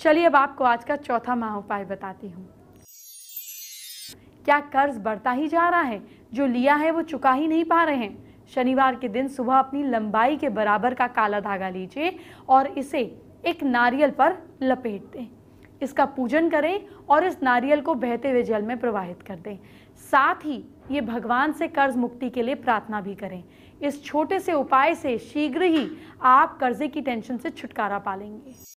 चलिए अब आपको आज का चौथा महा उपाय बताती हूँ क्या कर्ज बढ़ता ही जा रहा है जो लिया है वो चुका ही नहीं पा रहे हैं शनिवार के दिन सुबह अपनी लंबाई के बराबर का काला धागा लीजिए और इसे एक नारियल पर लपेट दें इसका पूजन करें और इस नारियल को बहते हुए जल में प्रवाहित कर दें साथ ही ये भगवान से कर्ज मुक्ति के लिए प्रार्थना भी करें इस छोटे से उपाय से शीघ्र ही आप कर्जे की टेंशन से छुटकारा पालेंगे